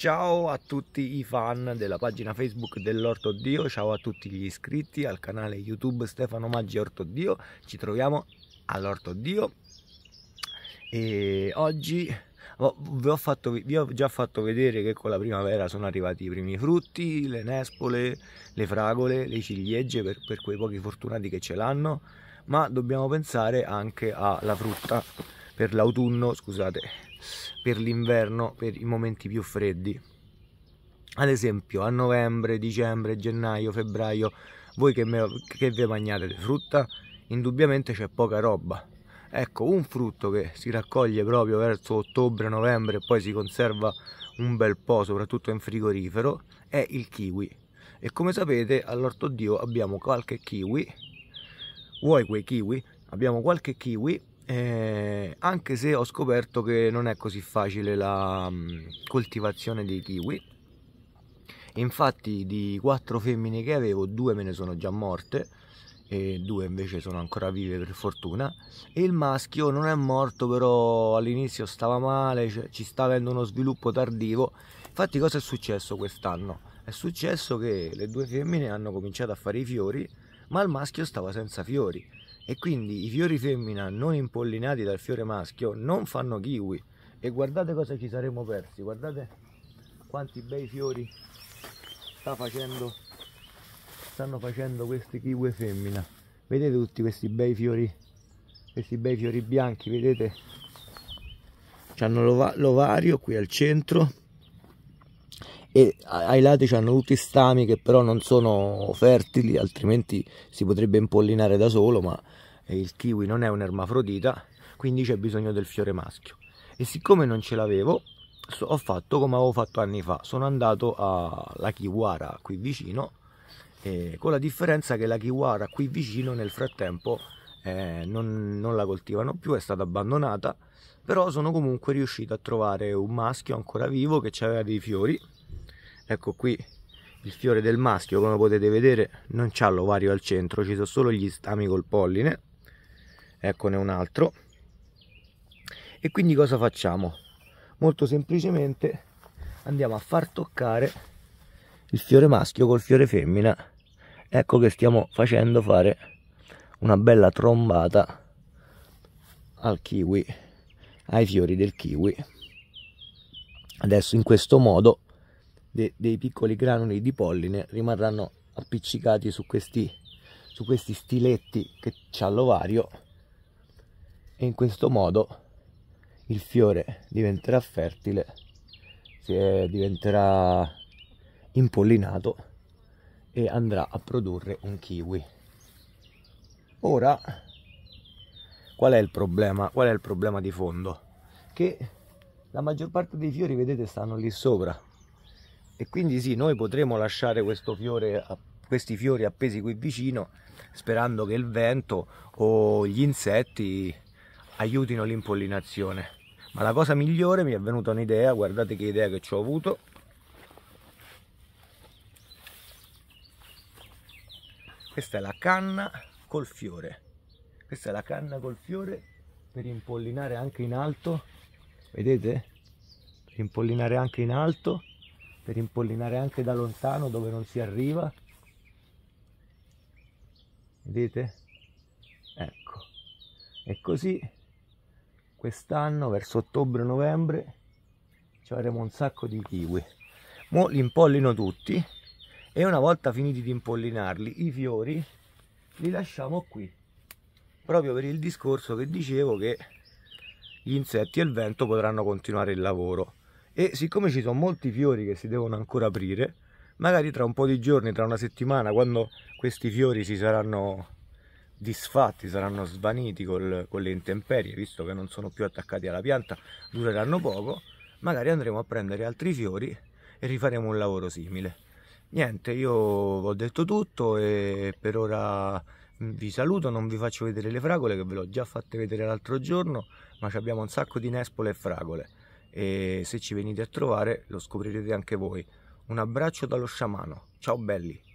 Ciao a tutti i fan della pagina Facebook dell'Orto Dio, ciao a tutti gli iscritti al canale YouTube Stefano Maggi Orto Dio, ci troviamo all'Ortodio e oggi vi, ho fatto, vi ho, già fatto vedere che con la primavera sono arrivati i primi frutti, le nespole, le fragole, le ciliegie per, per quei pochi fortunati che ce l'hanno, ma dobbiamo pensare anche alla frutta per l'autunno, scusate per l'inverno, per i momenti più freddi. Ad esempio a novembre, dicembre, gennaio, febbraio, voi che, me, che vi mangiate di frutta, indubbiamente c'è poca roba. Ecco, un frutto che si raccoglie proprio verso ottobre, novembre e poi si conserva un bel po', soprattutto in frigorifero, è il kiwi. E come sapete all'orto Dio abbiamo qualche kiwi, vuoi quei kiwi? Abbiamo qualche kiwi eh, anche se ho scoperto che non è così facile la mh, mm, coltivazione dei kiwi infatti di quattro femmine che avevo due me ne sono già morte e due invece sono ancora vive per fortuna e il maschio non è morto però all'inizio stava male cioè, ci sta avendo uno sviluppo tardivo infatti cosa è successo quest'anno è successo che le due femmine hanno cominciato a fare i fiori ma il maschio stava senza fiori e quindi i fiori femmina non impollinati dal fiore maschio non fanno kiwi. E guardate cosa ci saremmo persi, guardate quanti bei fiori sta facendo, stanno facendo questi kiwi femmina. Vedete tutti questi bei fiori, questi bei fiori bianchi, vedete? Hanno l'ovario qui al centro e ai lati hanno tutti stami che però non sono fertili altrimenti si potrebbe impollinare da solo ma il kiwi non è un ermafrodita quindi c'è bisogno del fiore maschio e siccome non ce l'avevo ho fatto come avevo fatto anni fa sono andato alla Kiwara qui vicino eh, con la differenza che la Kiwara qui vicino nel frattempo eh, non, non la coltivano più è stata abbandonata però sono comunque riuscito a trovare un maschio ancora vivo che aveva dei fiori ecco qui il fiore del maschio come potete vedere non c'ha l'ovario al centro ci sono solo gli stami col polline eccone un altro e quindi cosa facciamo molto semplicemente andiamo a far toccare il fiore maschio col fiore femmina ecco che stiamo facendo fare una bella trombata al kiwi ai fiori del kiwi adesso in questo modo de, dei piccoli granuli di polline rimarranno appiccicati su questi, su questi stiletti che c'ha l'ovario e in questo modo il fiore diventerà fertile, eh, diventerà impollinato e andrà a produrre un kiwi. Ora, qual è il problema? Qual è il problema di fondo? Che la maggior parte dei fiori, vedete, stanno lì sopra, e quindi sì, noi potremo lasciare fiore, questi fiori appesi qui vicino sperando che il vento o gli insetti aiutino l'impollinazione. Ma la cosa migliore mi è venuta un'idea, guardate che idea che ci ho avuto. Questa è la canna col fiore. Questa è la canna col fiore per impollinare anche in alto. Vedete? Per impollinare anche in alto per impollinare anche da lontano dove non si arriva vedete ecco e così quest'anno verso ottobre novembre ci avremo un sacco di kiwi mo li impollino tutti e una volta finiti di impollinarli i fiori li lasciamo qui proprio per il discorso che dicevo che gli insetti e il vento potranno continuare il lavoro e siccome ci sono molti fiori che si devono ancora aprire, magari tra un po' di giorni, tra una settimana, quando questi fiori si saranno disfatti, saranno svaniti col, con le intemperie, visto che non sono più attaccati alla pianta, dureranno poco, magari andremo a prendere altri fiori e rifaremo un lavoro simile. Niente, io ho detto tutto e per ora mm, vi saluto, non vi faccio vedere le fragole che ve l'ho già fatte vedere l'altro giorno, ma abbiamo un sacco di nespole e fragole e se ci venite a trovare lo scoprirete anche voi. Un abbraccio dallo sciamano, ciao belli!